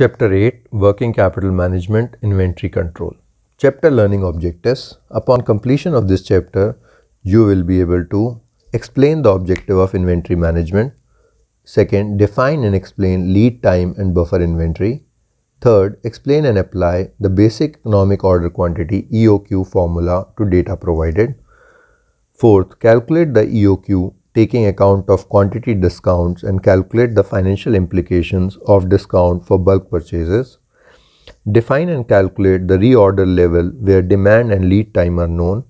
Chapter 8 Working Capital Management Inventory Control. Chapter Learning Objectives. Upon completion of this chapter, you will be able to explain the objective of inventory management. Second, define and explain lead time and buffer inventory. Third, explain and apply the basic economic order quantity EOQ formula to data provided. Fourth, calculate the EOQ taking account of quantity discounts and calculate the financial implications of discount for bulk purchases. Define and calculate the reorder level where demand and lead time are known.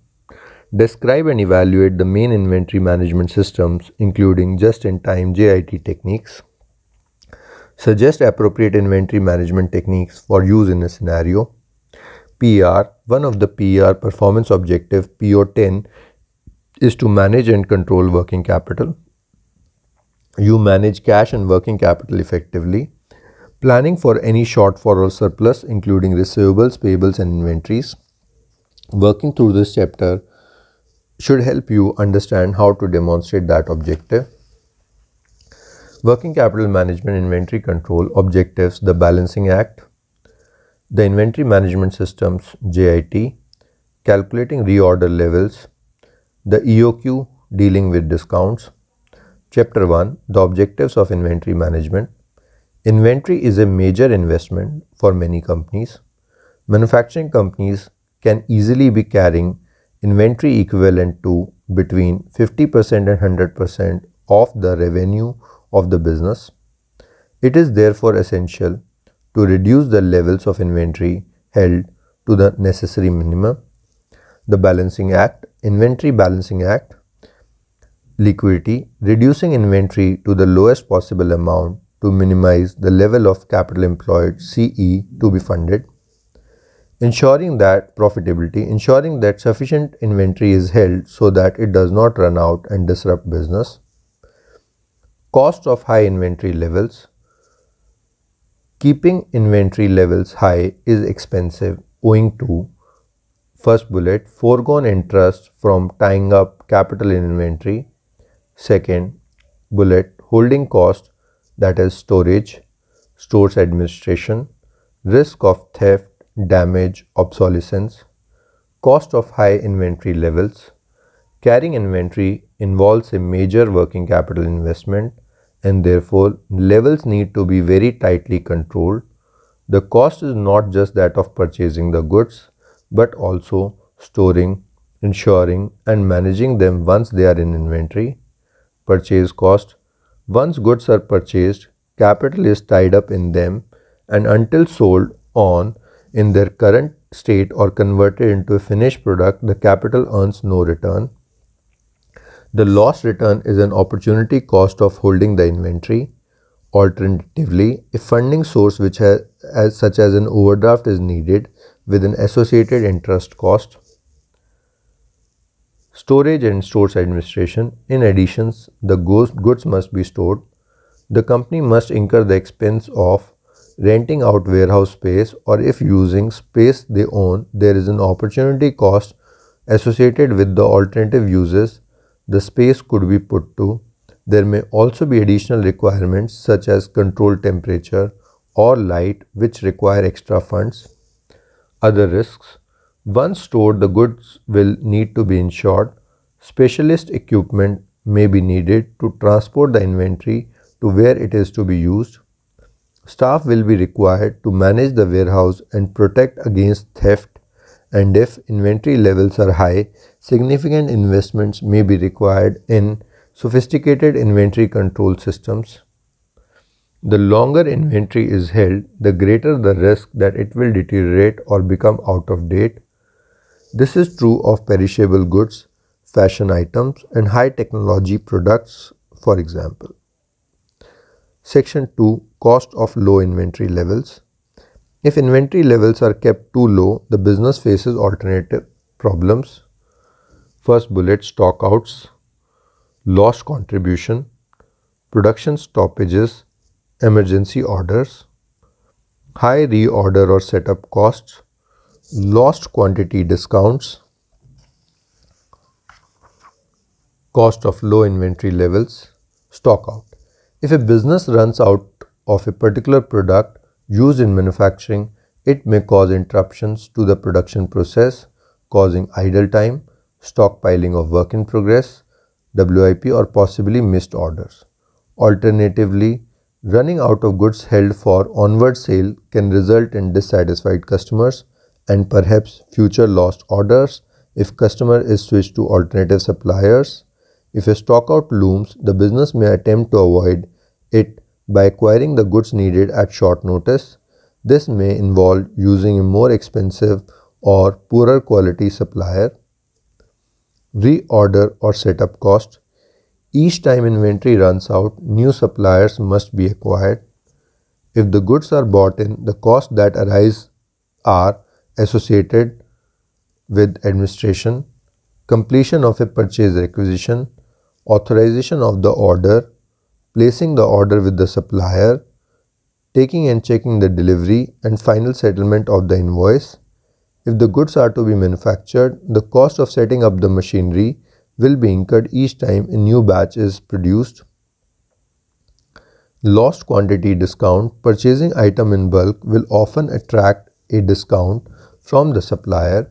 Describe and evaluate the main inventory management systems including just-in-time JIT techniques. Suggest appropriate inventory management techniques for use in a scenario. PR, one of the PR performance objective PO10 is to manage and control working capital. You manage cash and working capital effectively. Planning for any shortfall or surplus, including receivables, payables, and inventories. Working through this chapter should help you understand how to demonstrate that objective. Working capital management, inventory control, objectives, the balancing act, the inventory management systems, JIT, calculating reorder levels, the EOQ dealing with discounts. Chapter 1 The objectives of inventory management. Inventory is a major investment for many companies. Manufacturing companies can easily be carrying inventory equivalent to between 50% and 100% of the revenue of the business. It is therefore essential to reduce the levels of inventory held to the necessary minimum the Balancing Act, Inventory Balancing Act, liquidity, reducing inventory to the lowest possible amount to minimize the level of capital employed CE to be funded, ensuring that profitability, ensuring that sufficient inventory is held so that it does not run out and disrupt business, cost of high inventory levels, keeping inventory levels high is expensive owing to First bullet, foregone interest from tying up capital in inventory. Second bullet, holding cost that is storage, stores administration, risk of theft, damage, obsolescence, cost of high inventory levels. Carrying inventory involves a major working capital investment and therefore levels need to be very tightly controlled. The cost is not just that of purchasing the goods but also storing, insuring, and managing them once they are in inventory. Purchase cost Once goods are purchased, capital is tied up in them and until sold on in their current state or converted into a finished product, the capital earns no return. The lost return is an opportunity cost of holding the inventory. Alternatively, if funding source which has, as such as an overdraft is needed, with an associated interest cost, storage and stores administration. In addition, the goods must be stored. The company must incur the expense of renting out warehouse space or if using space they own, there is an opportunity cost associated with the alternative uses the space could be put to. There may also be additional requirements such as control temperature or light which require extra funds. Other risks Once stored, the goods will need to be insured. Specialist equipment may be needed to transport the inventory to where it is to be used. Staff will be required to manage the warehouse and protect against theft and if inventory levels are high, significant investments may be required in sophisticated inventory control systems. The longer inventory is held, the greater the risk that it will deteriorate or become out of date. This is true of perishable goods, fashion items, and high technology products, for example. Section 2 Cost of Low Inventory Levels If inventory levels are kept too low, the business faces alternative problems. First bullet stockouts, lost contribution, production stoppages, emergency orders, high reorder or setup costs, lost quantity discounts, cost of low inventory levels, stock out. If a business runs out of a particular product used in manufacturing, it may cause interruptions to the production process, causing idle time, stockpiling of work in progress, WIP or possibly missed orders. Alternatively, Running out of goods held for onward sale can result in dissatisfied customers and perhaps future lost orders if customer is switched to alternative suppliers. If a stockout looms, the business may attempt to avoid it by acquiring the goods needed at short notice. This may involve using a more expensive or poorer quality supplier. Reorder or setup cost each time inventory runs out, new suppliers must be acquired. If the goods are bought in, the costs that arise are associated with administration, completion of a purchase requisition, authorization of the order, placing the order with the supplier, taking and checking the delivery and final settlement of the invoice. If the goods are to be manufactured, the cost of setting up the machinery will be incurred each time a new batch is produced. Lost quantity discount purchasing item in bulk will often attract a discount from the supplier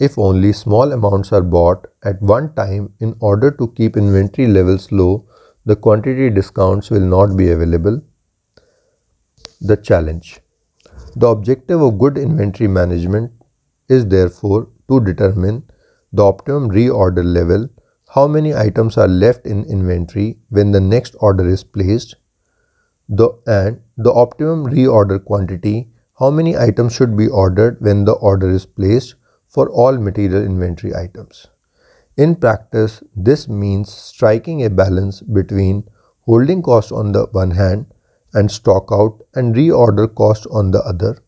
if only small amounts are bought at one time in order to keep inventory levels low the quantity discounts will not be available. The challenge The objective of good inventory management is therefore to determine the optimum reorder level, how many items are left in inventory when the next order is placed, the, and the optimum reorder quantity, how many items should be ordered when the order is placed for all material inventory items. In practice, this means striking a balance between holding cost on the one hand and stock out and reorder cost on the other.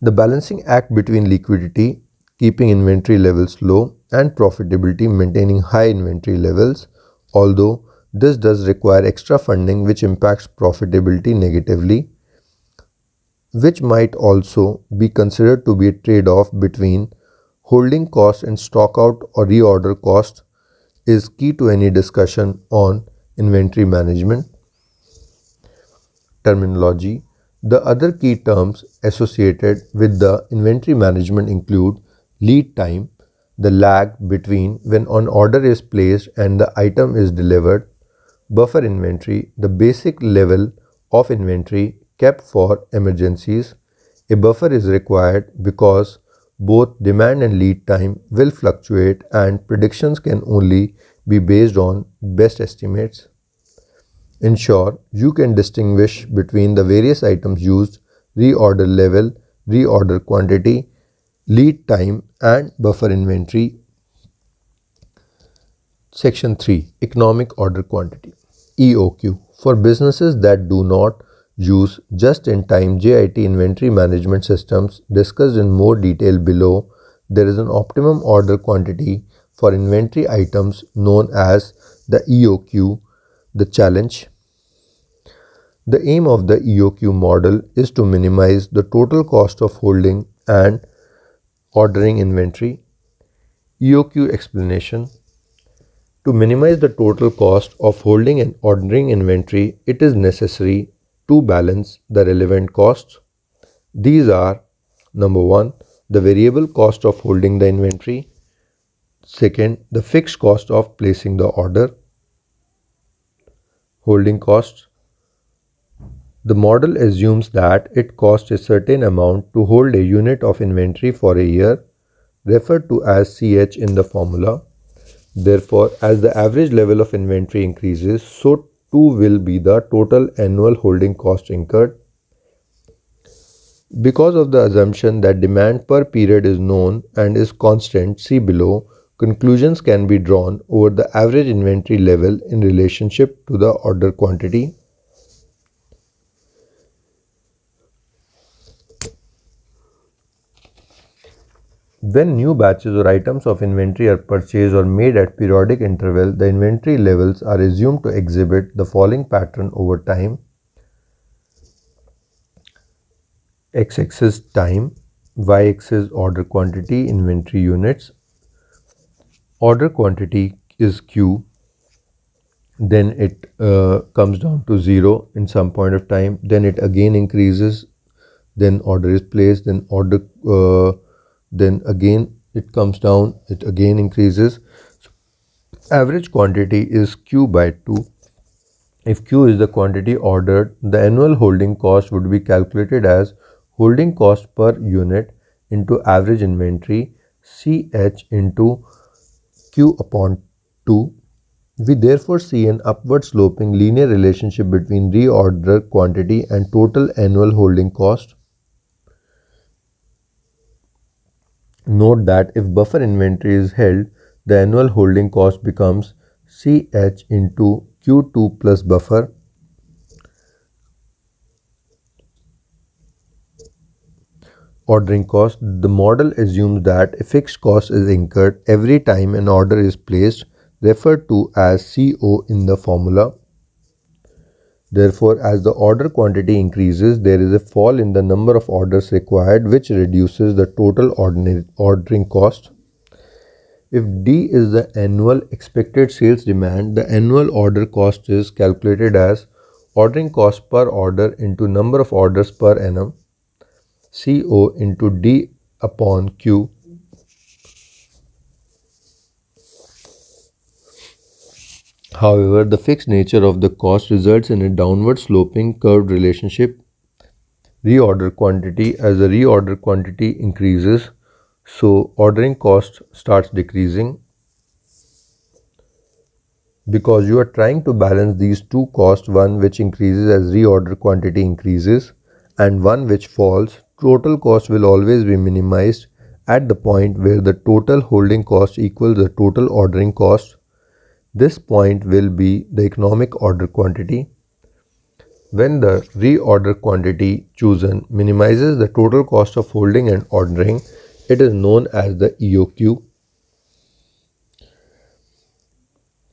The balancing act between liquidity keeping inventory levels low and profitability maintaining high inventory levels although this does require extra funding which impacts profitability negatively which might also be considered to be a trade-off between holding cost and stockout or reorder cost is key to any discussion on inventory management. Terminology The other key terms associated with the inventory management include lead time, the lag between when an order is placed and the item is delivered, buffer inventory, the basic level of inventory kept for emergencies. A buffer is required because both demand and lead time will fluctuate and predictions can only be based on best estimates. Ensure you can distinguish between the various items used, reorder level, reorder quantity, lead time and buffer inventory. Section 3 Economic Order Quantity EOQ for businesses that do not use just in time JIT inventory management systems discussed in more detail below. There is an optimum order quantity for inventory items known as the EOQ, the challenge. The aim of the EOQ model is to minimize the total cost of holding and ordering inventory, EOQ explanation. To minimize the total cost of holding and ordering inventory, it is necessary to balance the relevant costs. These are number one, the variable cost of holding the inventory, second, the fixed cost of placing the order, holding costs, the model assumes that it costs a certain amount to hold a unit of inventory for a year, referred to as CH in the formula. Therefore, as the average level of inventory increases, so too will be the total annual holding cost incurred. Because of the assumption that demand per period is known and is constant, see below, conclusions can be drawn over the average inventory level in relationship to the order quantity. When new batches or items of inventory are purchased or made at periodic interval, the inventory levels are assumed to exhibit the following pattern over time. X-axis time, Y-axis order quantity, inventory units. Order quantity is Q, then it uh, comes down to zero in some point of time, then it again increases, then order is placed, then order uh, then again it comes down it again increases so average quantity is q by 2 if q is the quantity ordered the annual holding cost would be calculated as holding cost per unit into average inventory ch into q upon 2 we therefore see an upward sloping linear relationship between reorder quantity and total annual holding cost Note that if buffer inventory is held, the annual holding cost becomes CH into Q2 plus buffer ordering cost. The model assumes that a fixed cost is incurred every time an order is placed referred to as CO in the formula. Therefore, as the order quantity increases, there is a fall in the number of orders required which reduces the total ordering cost. If D is the annual expected sales demand, the annual order cost is calculated as ordering cost per order into number of orders per annum, CO into D upon Q However, the fixed nature of the cost results in a downward sloping curved relationship. Reorder quantity as the reorder quantity increases, so ordering cost starts decreasing because you are trying to balance these two costs one which increases as reorder quantity increases and one which falls total cost will always be minimized at the point where the total holding cost equals the total ordering cost this point will be the economic order quantity. When the reorder quantity chosen minimizes the total cost of holding and ordering, it is known as the EOQ.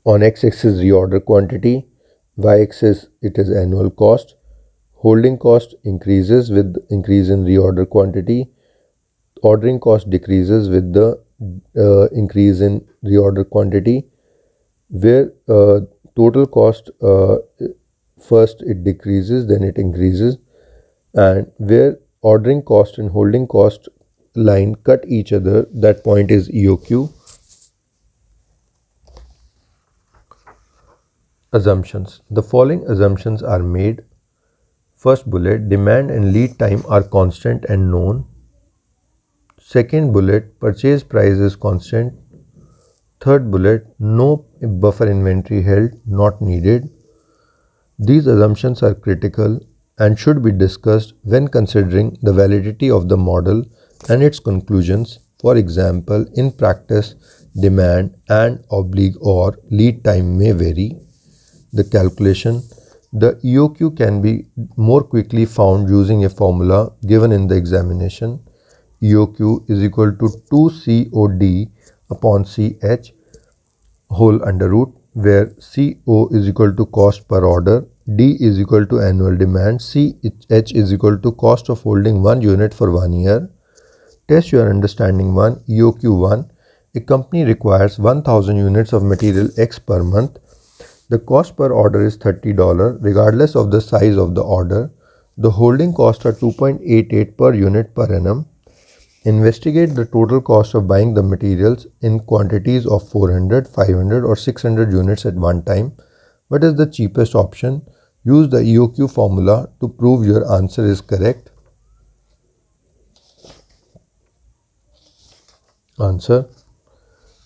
On x-axis reorder quantity, y-axis it is annual cost. Holding cost increases with increase in reorder quantity. Ordering cost decreases with the uh, increase in reorder quantity where uh, total cost uh, first it decreases then it increases and where ordering cost and holding cost line cut each other that point is EOQ assumptions the following assumptions are made first bullet demand and lead time are constant and known second bullet purchase price is constant Third bullet, no buffer inventory held, not needed. These assumptions are critical and should be discussed when considering the validity of the model and its conclusions, for example, in practice, demand and oblique or lead time may vary. The calculation The EOQ can be more quickly found using a formula given in the examination. EOQ is equal to 2COD upon CH whole under root where CO is equal to cost per order, D is equal to annual demand, CH is equal to cost of holding one unit for one year. Test your understanding 1 EOQ 1 a company requires 1000 units of material X per month. The cost per order is $30 regardless of the size of the order. The holding costs are 2.88 per unit per annum. Investigate the total cost of buying the materials in quantities of 400, 500 or 600 units at one time. What is the cheapest option? Use the EOQ formula to prove your answer is correct. Answer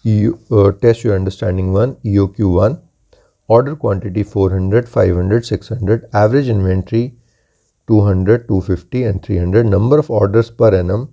EU, uh, Test your understanding 1, EOQ 1. Order quantity 400, 500, 600. Average inventory 200, 250 and 300. Number of orders per annum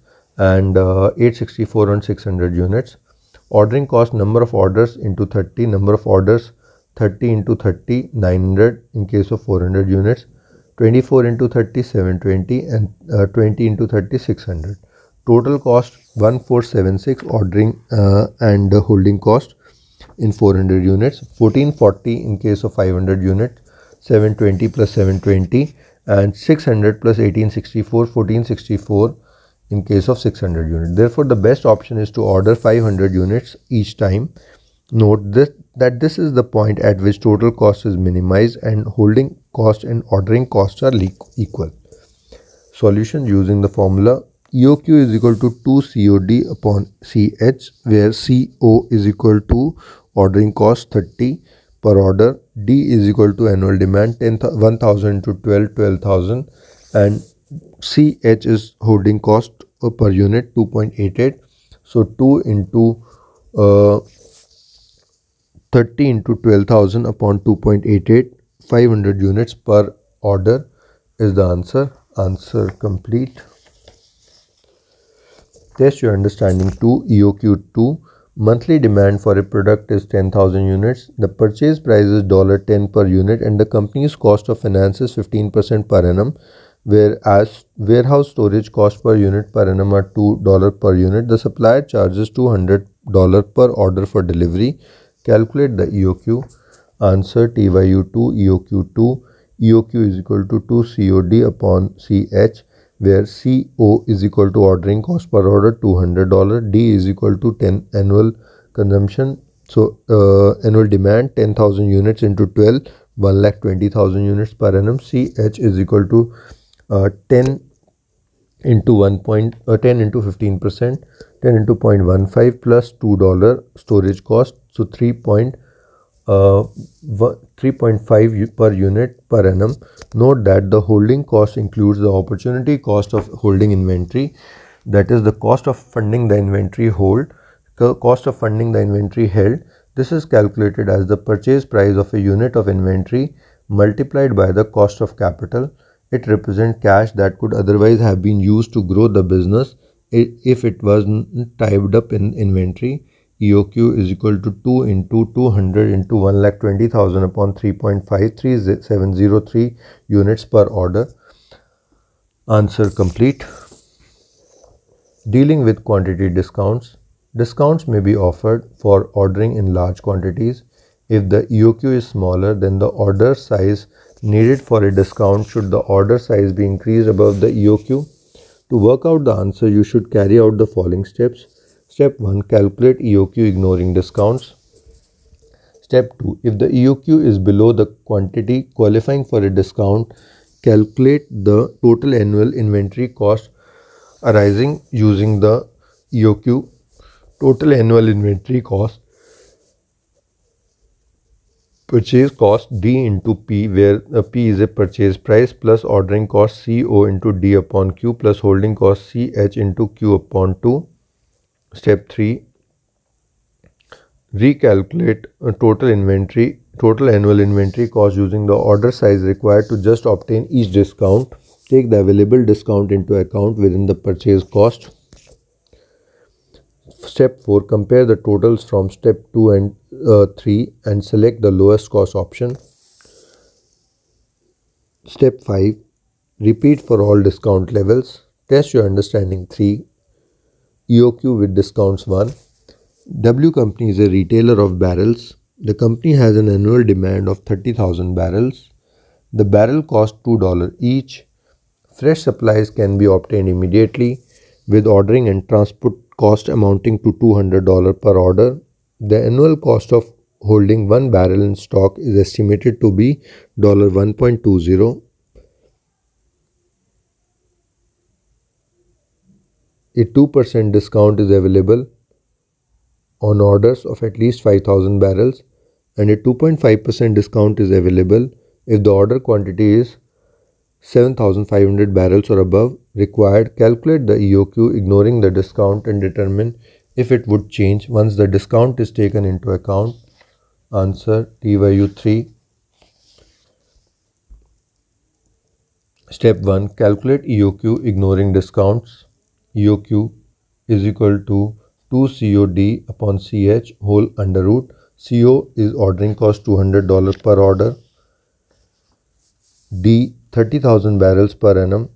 and uh, 864 and 600 units. Ordering cost number of orders into 30, number of orders 30 into 30, 900 in case of 400 units, 24 into 30, 720 and uh, 20 into 30, 600. Total cost 1476 ordering uh, and holding cost in 400 units, 1440 in case of 500 units, 720 plus 720 and 600 plus 1864, 1464 in case of 600 units. Therefore, the best option is to order 500 units each time. Note this, that this is the point at which total cost is minimized and holding cost and ordering costs are equal. Solution using the formula EOQ is equal to 2 COD upon CH where CO is equal to ordering cost 30 per order D is equal to annual demand 1000 to 12 12000 and CH is holding cost uh, per unit 2.88 so 2 into uh, 30 into 12,000 upon 2.88 500 units per order is the answer answer complete test your understanding 2 EOQ 2 monthly demand for a product is 10000 units the purchase price is $10 per unit and the company's cost of finance is 15% per annum whereas warehouse storage cost per unit per annum are $2 per unit. The supplier charges $200 per order for delivery. Calculate the EOQ. Answer TYU2 EOQ2. EOQ is equal to 2 COD upon CH where CO is equal to ordering cost per order $200. D is equal to 10 annual consumption. So uh, annual demand 10,000 units into 12 1,20,000 units per annum. CH is equal to uh, 10 into uh, ten into 15 percent 10 into 0.15 plus 2 dollar storage cost so three point uh, five per unit per annum note that the holding cost includes the opportunity cost of holding inventory that is the cost of funding the inventory hold cost of funding the inventory held this is calculated as the purchase price of a unit of inventory multiplied by the cost of capital it represents cash that could otherwise have been used to grow the business if it was tied up in inventory. EOQ is equal to 2 into 200 into 1,20,000 upon 3.53703 units per order. Answer complete. Dealing with quantity discounts. Discounts may be offered for ordering in large quantities. If the EOQ is smaller, then the order size needed for a discount should the order size be increased above the EOQ? To work out the answer, you should carry out the following steps. Step 1. Calculate EOQ ignoring discounts. Step 2. If the EOQ is below the quantity qualifying for a discount, calculate the total annual inventory cost arising using the EOQ. Total annual inventory cost purchase cost D into P where uh, P is a purchase price plus ordering cost CO into D upon Q plus holding cost CH into Q upon 2. Step 3 Recalculate uh, total inventory, total annual inventory cost using the order size required to just obtain each discount. Take the available discount into account within the purchase cost. Step 4. Compare the totals from step 2 and uh, 3 and select the lowest cost option. Step 5. Repeat for all discount levels. Test your understanding 3. EOQ with discounts 1. W Company is a retailer of barrels. The company has an annual demand of 30,000 barrels. The barrel costs $2 each. Fresh supplies can be obtained immediately with ordering and transport cost amounting to $200 per order. The annual cost of holding one barrel in stock is estimated to be $1.20. A 2% discount is available on orders of at least 5000 barrels and a 2.5% discount is available if the order quantity is 7500 barrels or above required, calculate the EOQ ignoring the discount and determine if it would change once the discount is taken into account. Answer T 3. Step 1 Calculate EOQ ignoring discounts. EOQ is equal to 2COD upon CH whole under root. CO is ordering cost $200 per order. D 30,000 barrels per annum,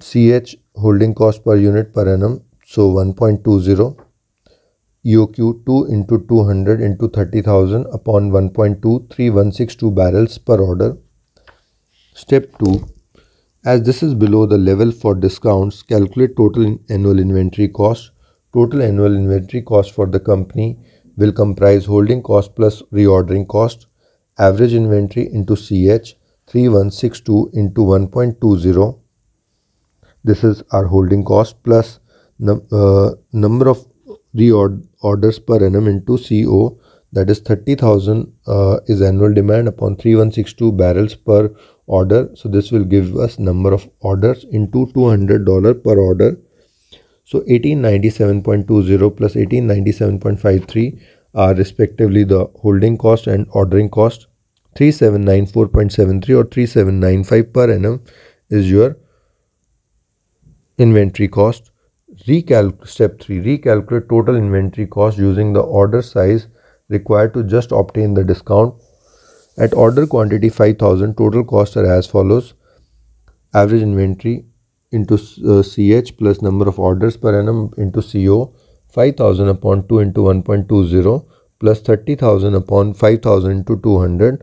CH holding cost per unit per annum, so 1.20, EOQ 2 into 200 into 30,000 upon 1.23162 barrels per order. Step 2. As this is below the level for discounts, calculate total annual inventory cost. Total annual inventory cost for the company will comprise holding cost plus reordering cost, average inventory into CH, 3162 into 1.20 this is our holding cost plus num uh, number of reorders per annum into CO that is 30,000 uh, is annual demand upon 3162 barrels per order so this will give us number of orders into $200 per order so 1897.20 plus 1897.53 are respectively the holding cost and ordering cost 3794.73 or 3795 per annum is your inventory cost. Recalc step 3 recalculate total inventory cost using the order size required to just obtain the discount. At order quantity 5000 total costs are as follows average inventory into uh, CH plus number of orders per annum into CO 5000 upon 2 into 1.20 plus 30000 upon 5000 to 200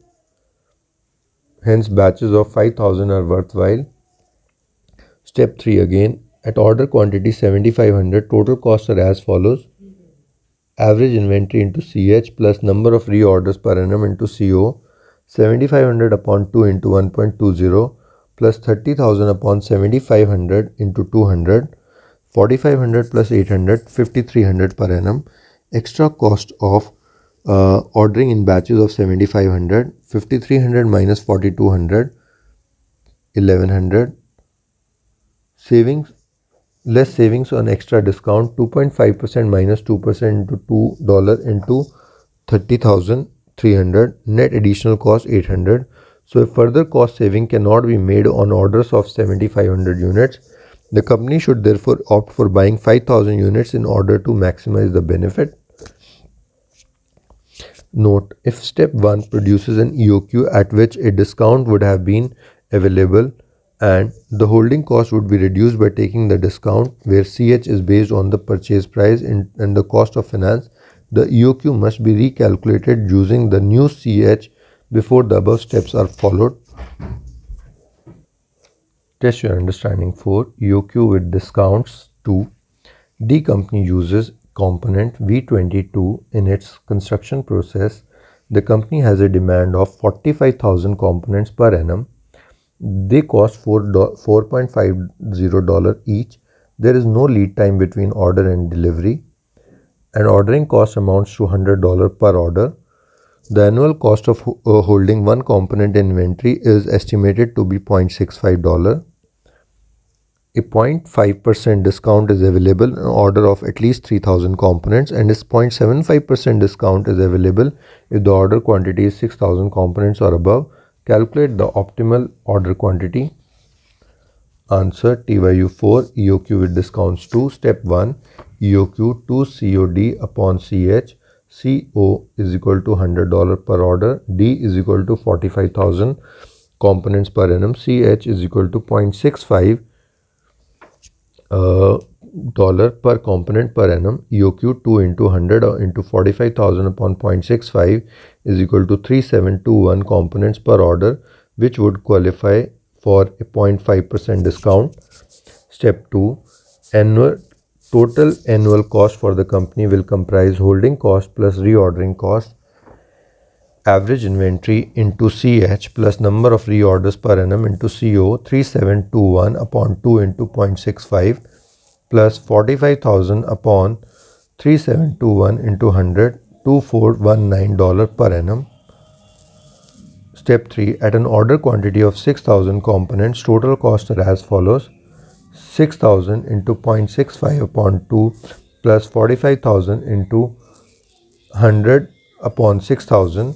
Hence, batches of 5000 are worthwhile. Step 3 again, at order quantity 7500, total costs are as follows average inventory into CH plus number of reorders per annum into CO 7500 upon 2 into 1.20 plus 30,000 upon 7500 into 200 4500 plus 800 5300 per annum extra cost of uh, ordering in batches of 7500, 5300 minus 4200, 1100. Savings, less savings on extra discount 2.5% minus 2% into $2 into 30,300. Net additional cost 800. So a further cost saving cannot be made on orders of 7500 units. The company should therefore opt for buying 5000 units in order to maximize the benefit. Note, if step 1 produces an EOQ at which a discount would have been available and the holding cost would be reduced by taking the discount where CH is based on the purchase price and, the cost of finance, the EOQ must be recalculated using the new CH before the above steps are followed. Test your understanding 4. EOQ with discounts 2. D company uses component V22 in its construction process, the company has a demand of 45,000 components per annum. They cost $4.50 each. There is no lead time between order and delivery. And ordering cost amounts to $100 per order. The annual cost of uh, holding one component inventory is estimated to be $0.65 a 0.5% discount is available in order of at least 3000 components and this 0.75% discount is available if the order quantity is 6000 components or above. Calculate the optimal order quantity. Answer TYU4 EOQ with discounts 2. Step 1 EOQ 2 COD upon CH. CO is equal to $100 per order. D is equal to 45,000 components per annum. CH is equal to 0.65 dollar per component per annum EOQ 2 into 100 or uh, into 45,000 upon 0.65 is equal to 3721 components per order which would qualify for a 0.5% discount. Step 2 annual total annual cost for the company will comprise holding cost plus reordering cost average inventory into CH plus number of reorders per annum into CO 3721 upon 2 into 0.65 plus 45,000 upon 3721 into 100 dollars per annum. Step 3 At an order quantity of 6000 components, total cost are as follows 6000 into 0.65 upon 2 plus 45,000 into 100 upon 6000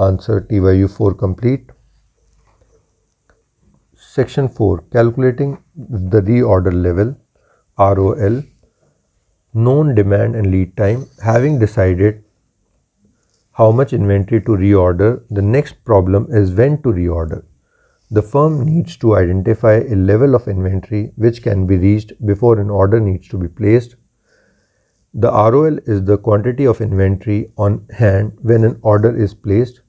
Answer T 4 complete. Section 4 Calculating the reorder level ROL known demand and lead time having decided how much inventory to reorder the next problem is when to reorder the firm needs to identify a level of inventory which can be reached before an order needs to be placed. The ROL is the quantity of inventory on hand when an order is placed.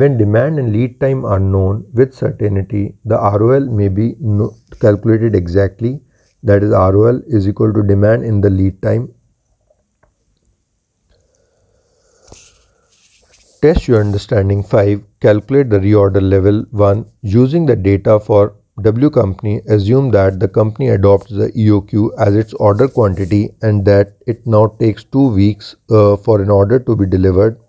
When demand and lead time are known with certainty, the ROL may be no calculated exactly. That is, ROL is equal to demand in the lead time. Test your understanding 5. Calculate the reorder level 1. Using the data for W company, assume that the company adopts the EOQ as its order quantity and that it now takes 2 weeks uh, for an order to be delivered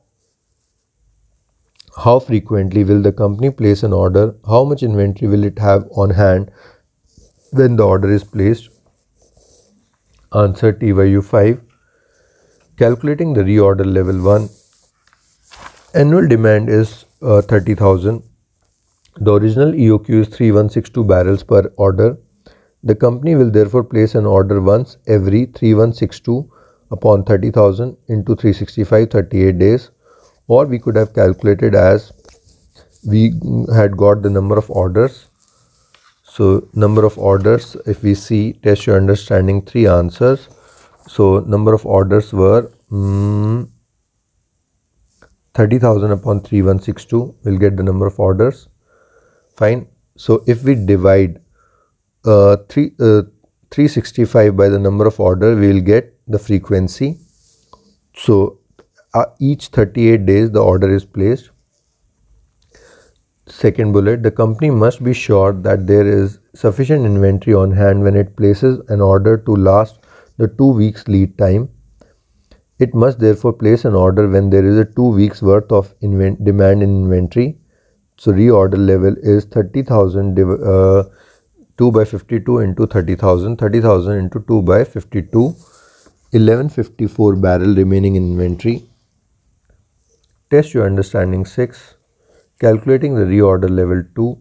how frequently will the company place an order, how much inventory will it have on hand when the order is placed. Answer TYU 5. Calculating the reorder level 1. Annual demand is uh, 30,000. The original EOQ is 3162 barrels per order. The company will therefore place an order once every 3162 upon 30,000 into 365 38 days or we could have calculated as we had got the number of orders so number of orders if we see test your understanding three answers so number of orders were mm, 30,000 upon 3162 we'll get the number of orders fine so if we divide uh, three, uh, 365 by the number of order we will get the frequency so uh, each 38 days the order is placed second bullet the company must be sure that there is sufficient inventory on hand when it places an order to last the 2 weeks lead time it must therefore place an order when there is a 2 weeks worth of demand in inventory so reorder level is 30000 uh, 2 by 52 into 30000 30000 into 2 by 52 1154 barrel remaining in inventory Test your understanding 6. Calculating the reorder level 2.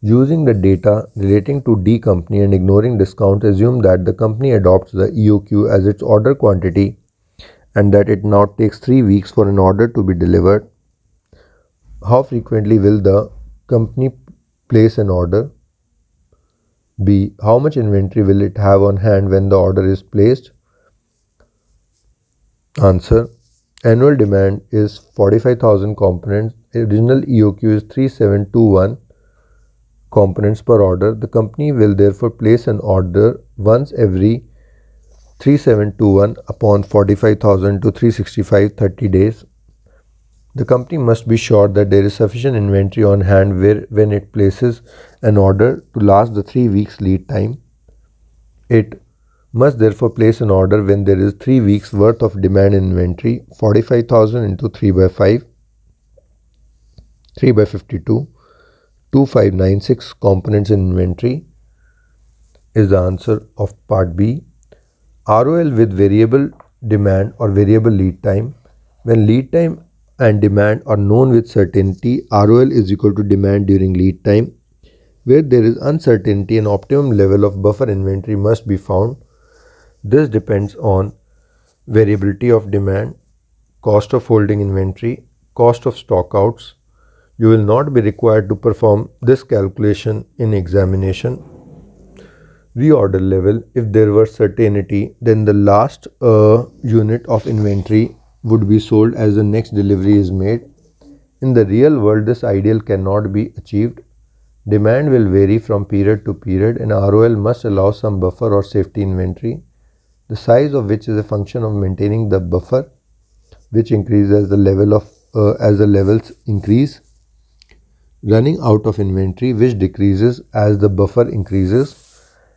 Using the data relating to D company and ignoring discount, assume that the company adopts the EOQ as its order quantity and that it now takes 3 weeks for an order to be delivered. How frequently will the company place an order? B. How much inventory will it have on hand when the order is placed? Answer Annual demand is 45,000 components. Original EOQ is 3721 components per order. The company will therefore place an order once every 3721 upon 45,000 to 365 30 days. The company must be sure that there is sufficient inventory on hand where, when it places an order to last the 3 weeks lead time. It must therefore place an order when there is 3 weeks worth of demand inventory 45,000 into 3 by 5 3 by 52 2596 components in inventory is the answer of part B ROL with variable demand or variable lead time when lead time and demand are known with certainty ROL is equal to demand during lead time where there is uncertainty an optimum level of buffer inventory must be found this depends on variability of demand, cost of holding inventory, cost of stockouts. You will not be required to perform this calculation in examination. Reorder level, if there were certainty, then the last uh, unit of inventory would be sold as the next delivery is made. In the real world, this ideal cannot be achieved. Demand will vary from period to period and ROL must allow some buffer or safety inventory the size of which is a function of maintaining the buffer which increases as the level of uh, as the levels increase running out of inventory which decreases as the buffer increases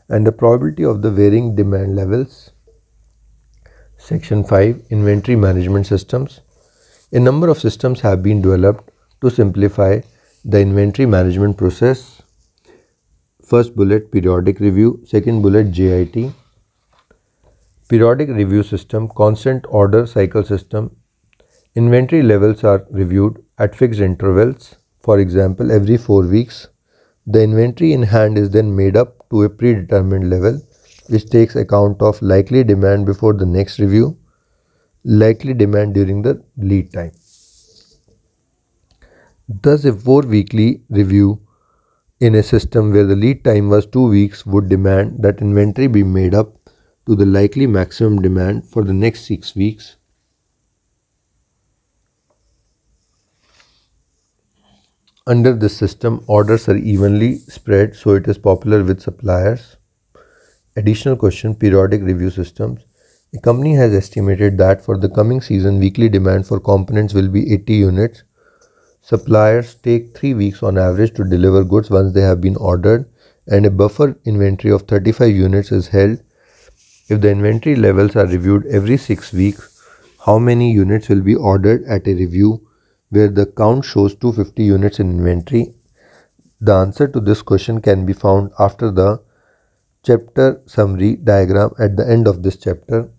and the probability of the varying demand levels section 5 inventory management systems a number of systems have been developed to simplify the inventory management process first bullet periodic review second bullet JIT periodic review system, constant order cycle system. Inventory levels are reviewed at fixed intervals, for example, every 4 weeks. The inventory in hand is then made up to a predetermined level, which takes account of likely demand before the next review, likely demand during the lead time. Thus, a 4 weekly review in a system where the lead time was 2 weeks would demand that inventory be made up to the likely maximum demand for the next 6 weeks. Under this system, orders are evenly spread, so it is popular with suppliers. Additional question, periodic review systems. The company has estimated that for the coming season, weekly demand for components will be 80 units. Suppliers take 3 weeks on average to deliver goods once they have been ordered and a buffer inventory of 35 units is held if the inventory levels are reviewed every 6 weeks, how many units will be ordered at a review where the count shows 250 units in inventory? The answer to this question can be found after the chapter summary diagram at the end of this chapter.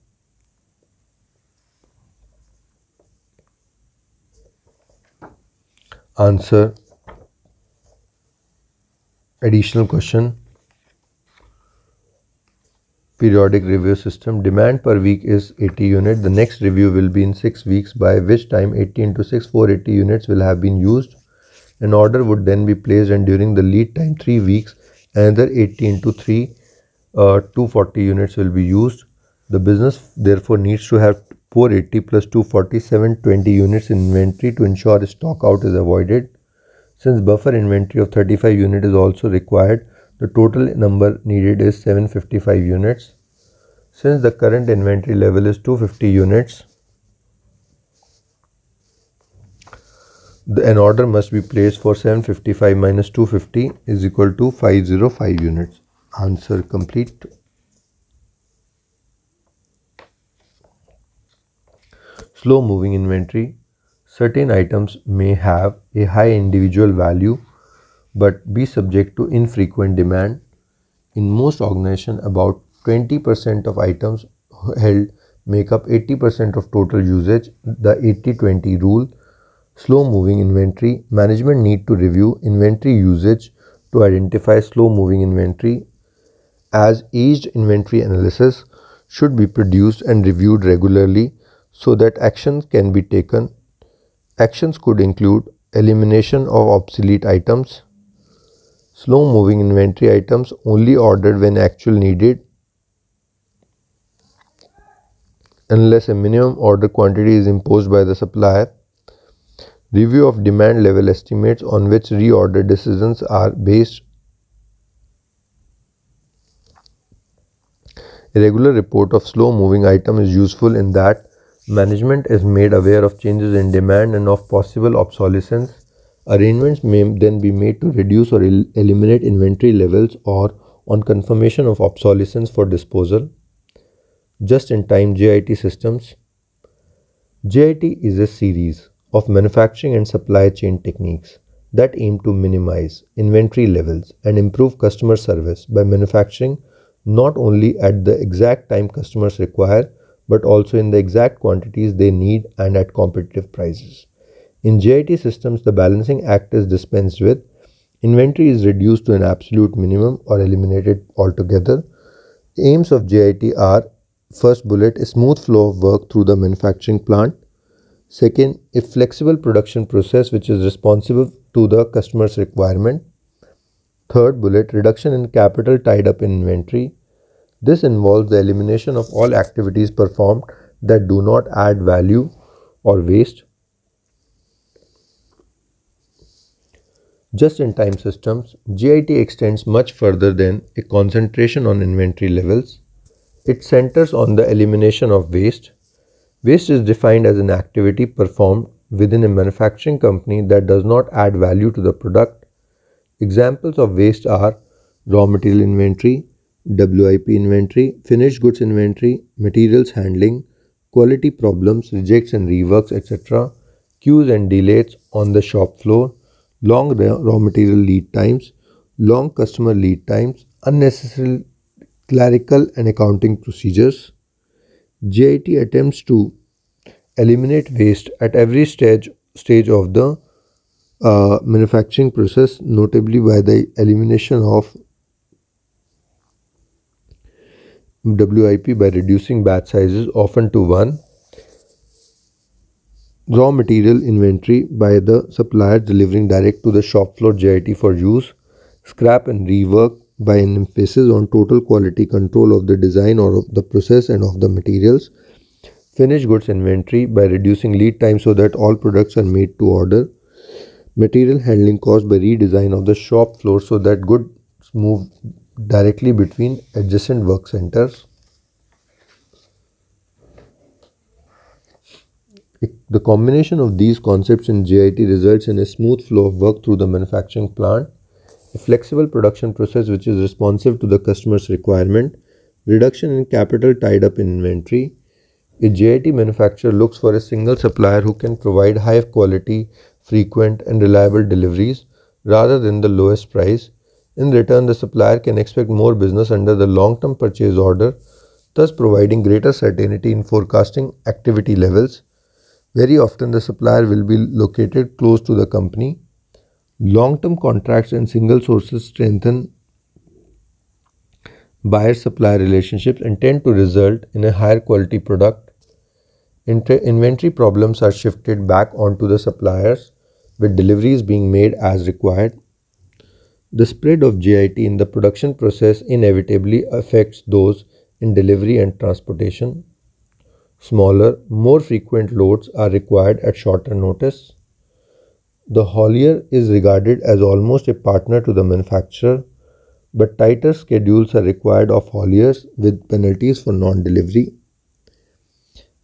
Answer Additional question periodic review system. Demand per week is 80 unit. The next review will be in 6 weeks by which time 80 into 6 480 units will have been used. An order would then be placed and during the lead time 3 weeks another 80 into 3 uh, 240 units will be used. The business therefore needs to have 480 plus 247 20 units in inventory to ensure stock out is avoided. Since buffer inventory of 35 unit is also required, the total number needed is 755 units. Since the current inventory level is 250 units, the, an order must be placed for 755 minus 250 is equal to 505 units. Answer complete. Slow moving inventory. Certain items may have a high individual value but be subject to infrequent demand. In most organizations, about 20% of items held make up 80% of total usage, the 80-20 rule, slow-moving inventory, management need to review inventory usage to identify slow-moving inventory as aged inventory analysis should be produced and reviewed regularly so that actions can be taken. Actions could include elimination of obsolete items, Slow moving inventory items only ordered when actual needed unless a minimum order quantity is imposed by the supplier. Review of demand level estimates on which reorder decisions are based. A regular report of slow moving item is useful in that management is made aware of changes in demand and of possible obsolescence Arrangements may then be made to reduce or el eliminate inventory levels or on confirmation of obsolescence for disposal. Just in time JIT systems. JIT is a series of manufacturing and supply chain techniques that aim to minimize inventory levels and improve customer service by manufacturing not only at the exact time customers require but also in the exact quantities they need and at competitive prices. In JIT systems, the balancing act is dispensed with. Inventory is reduced to an absolute minimum or eliminated altogether. The aims of JIT are first bullet, a smooth flow of work through the manufacturing plant. Second, a flexible production process which is responsive to the customer's requirement. Third bullet, reduction in capital tied up in inventory. This involves the elimination of all activities performed that do not add value or waste. Just-in-time systems, GIT extends much further than a concentration on inventory levels. It centers on the elimination of waste. Waste is defined as an activity performed within a manufacturing company that does not add value to the product. Examples of waste are raw material inventory, WIP inventory, finished goods inventory, materials handling, quality problems, rejects and reworks, etc., queues and delays on the shop floor, long raw material lead times, long customer lead times, unnecessary clerical and accounting procedures. JIT attempts to eliminate waste at every stage, stage of the uh, manufacturing process, notably by the elimination of WIP by reducing batch sizes often to 1 Raw material inventory by the supplier delivering direct to the shop floor JIT for use. Scrap and rework by an emphasis on total quality control of the design or of the process and of the materials. Finished goods inventory by reducing lead time so that all products are made to order. Material handling cost by redesign of the shop floor so that goods move directly between adjacent work centers. the combination of these concepts in JIT results in a smooth flow of work through the manufacturing plant, a flexible production process which is responsive to the customer's requirement, reduction in capital tied up in inventory. A JIT manufacturer looks for a single supplier who can provide high quality, frequent, and reliable deliveries rather than the lowest price. In return, the supplier can expect more business under the long term purchase order, thus providing greater certainty in forecasting activity levels. Very often the supplier will be located close to the company. Long-term contracts and single sources strengthen buyer-supplier relationships and tend to result in a higher quality product. Inter inventory problems are shifted back onto the suppliers with deliveries being made as required. The spread of GIT in the production process inevitably affects those in delivery and transportation. Smaller, more frequent loads are required at shorter notice. The haulier is regarded as almost a partner to the manufacturer, but tighter schedules are required of hauliers with penalties for non delivery.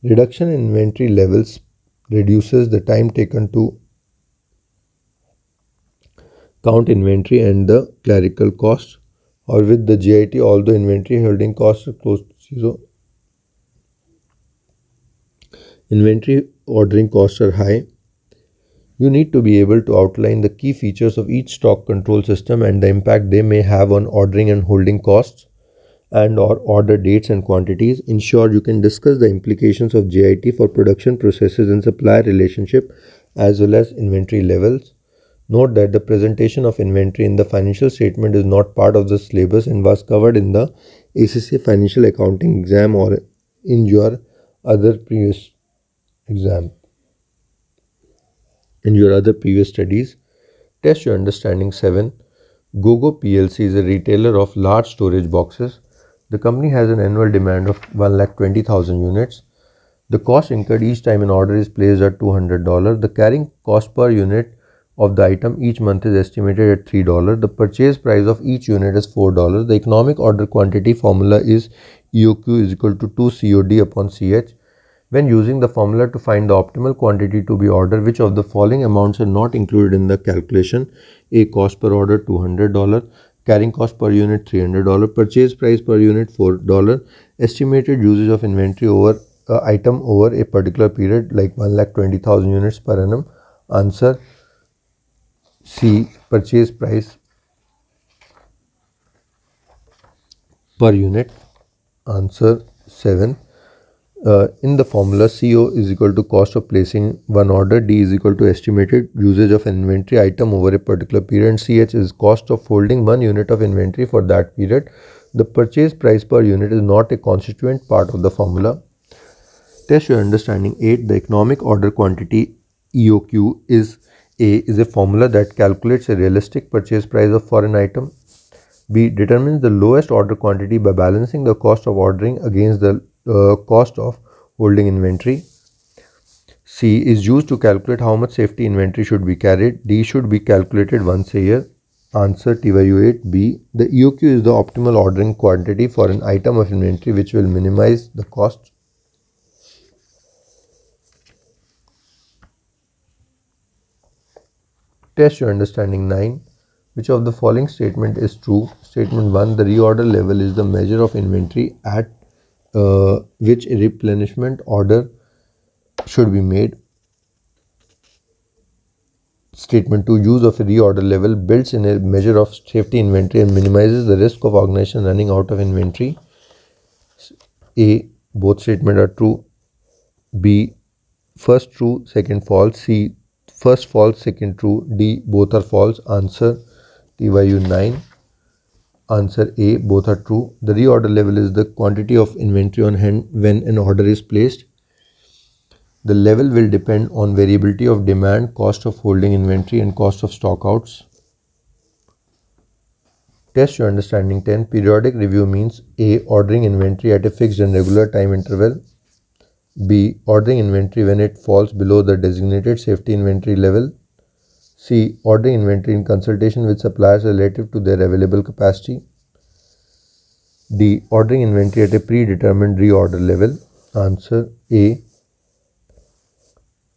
Reduction in inventory levels reduces the time taken to count inventory and the clerical cost or with the GIT although inventory holding costs are close to zero Inventory ordering costs are high. You need to be able to outline the key features of each stock control system and the impact they may have on ordering and holding costs and or order dates and quantities. Ensure you can discuss the implications of JIT for production processes and supplier relationship as well as inventory levels. Note that the presentation of inventory in the financial statement is not part of the syllabus and was covered in the ACCA financial accounting exam or in your other previous exam. In your other previous studies, test your understanding 7. GoGo PLC is a retailer of large storage boxes. The company has an annual demand of 1,20,000 units. The cost incurred each time an order is placed at $200. The carrying cost per unit of the item each month is estimated at $3. The purchase price of each unit is $4. The economic order quantity formula is EOQ is equal to 2 COD upon CH. When using the formula to find the optimal quantity to be ordered, which of the following amounts are not included in the calculation? A cost per order $200, carrying cost per unit $300, purchase price per unit $4, estimated usage of inventory over uh, item over a particular period like 1,20,000 units per annum. Answer C purchase price per unit. Answer 7 uh, in the formula, CO is equal to cost of placing one order, D is equal to estimated usage of an inventory item over a particular period, and CH is cost of holding one unit of inventory for that period. The purchase price per unit is not a constituent part of the formula. Test your understanding 8. The economic order quantity EOQ is A is a formula that calculates a realistic purchase price of for an item. B determines the lowest order quantity by balancing the cost of ordering against the the uh, cost of holding inventory. C is used to calculate how much safety inventory should be carried. D should be calculated once a year. Answer TYU8B. The EOQ is the optimal ordering quantity for an item of inventory which will minimize the cost. Test your understanding 9. Which of the following statement is true? Statement 1. The reorder level is the measure of inventory at uh, which replenishment order should be made. Statement 2 Use of a reorder level builds in a measure of safety inventory and minimizes the risk of organization running out of inventory. A. Both statements are true. B. First true, second false. C. First false, second true. D. Both are false. Answer TYU 9. Answer A, both are true. The reorder level is the quantity of inventory on hand when an order is placed. The level will depend on variability of demand, cost of holding inventory and cost of stockouts. Test your understanding 10. Periodic review means A. Ordering inventory at a fixed and regular time interval. B. Ordering inventory when it falls below the designated safety inventory level. C. Ordering inventory in consultation with suppliers relative to their available capacity. D. Ordering inventory at a predetermined reorder level. Answer A.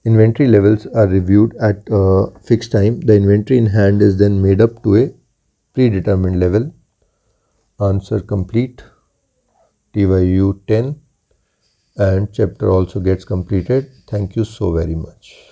Inventory levels are reviewed at a uh, fixed time. The inventory in hand is then made up to a predetermined level. Answer complete. TYU 10 and chapter also gets completed. Thank you so very much.